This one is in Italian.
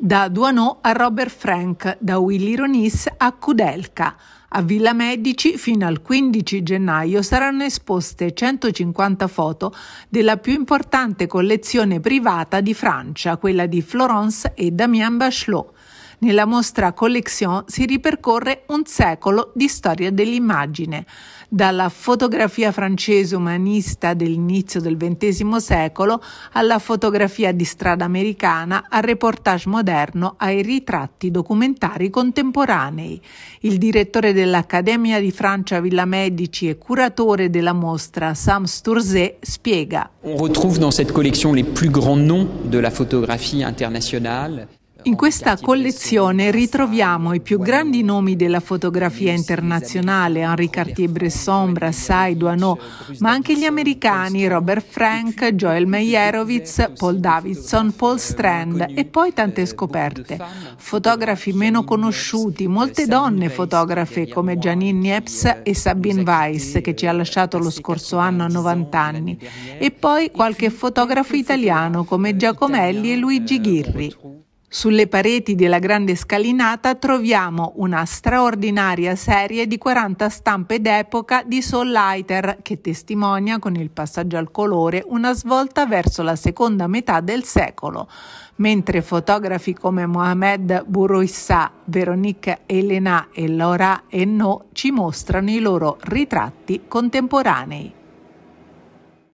Da Duanò a Robert Frank, da Willy Ronis a Kudelka. A Villa Medici fino al 15 gennaio saranno esposte 150 foto della più importante collezione privata di Francia, quella di Florence e Damien Bachelot. Nella mostra Collection si ripercorre un secolo di storia dell'immagine, dalla fotografia francese umanista dell'inizio del XX secolo alla fotografia di strada americana, al reportage moderno, ai ritratti documentari contemporanei. Il direttore dell'Accademia di Francia Villa Medici e curatore della mostra Sam Sturzé spiega. On retrouve dans cette collection les plus grands noms de la photographie internationale. In questa collezione ritroviamo i più grandi nomi della fotografia internazionale, Henri Cartier-Bresson, Brassai, Duaneau, ma anche gli americani Robert Frank, Joel Meyerowitz, Paul Davidson, eh, Paul Strand e poi tante eh, scoperte. Fotografi meno conosciuti, molte donne fotografe come Janine Niepce e Sabine Weiss che ci ha lasciato lo scorso anno a 90 anni e poi qualche fotografo italiano come eh, Giacomelli e Luigi Ghirri. Sulle pareti della grande scalinata troviamo una straordinaria serie di 40 stampe d'epoca di Saul Lighter che testimonia con il passaggio al colore una svolta verso la seconda metà del secolo, mentre fotografi come Mohamed Bourouissa, Veronique Elena e Laura Henault ci mostrano i loro ritratti contemporanei.